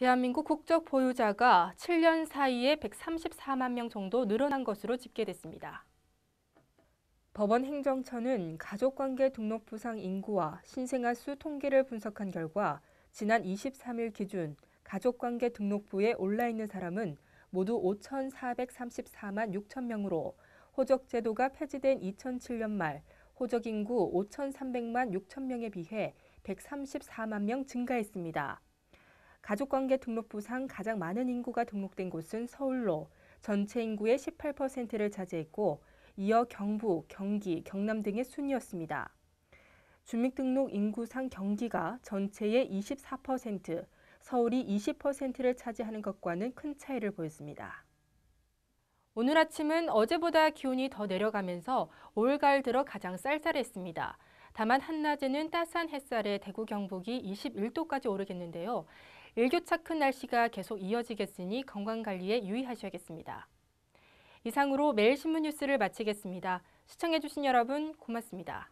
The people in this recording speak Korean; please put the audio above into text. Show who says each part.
Speaker 1: 대한민국 국적 보유자가 7년 사이에 134만 명 정도 늘어난 것으로 집계됐습니다. 법원 행정처는 가족관계 등록부상 인구와 신생아 수 통계를 분석한 결과 지난 23일 기준 가족관계 등록부에 올라있는 사람은 모두 5,434만 6천 명으로 호적 제도가 폐지된 2007년 말 호적 인구 5,300만 6천 명에 비해 134만 명 증가했습니다. 가족관계 등록부상 가장 많은 인구가 등록된 곳은 서울로 전체 인구의 18%를 차지했고 이어 경북, 경기, 경남 등의 순이었습니다. 주민등록 인구상 경기가 전체의 24%, 서울이 20%를 차지하는 것과는 큰 차이를 보였습니다. 오늘 아침은 어제보다 기온이 더 내려가면서 올가을 들어 가장 쌀쌀했습니다. 다만 한낮에는 따스한 햇살에 대구 경북이 21도까지 오르겠는데요. 일교차 큰 날씨가 계속 이어지겠으니 건강관리에 유의하셔야겠습니다. 이상으로 매일신문 뉴스를 마치겠습니다. 시청해주신 여러분 고맙습니다.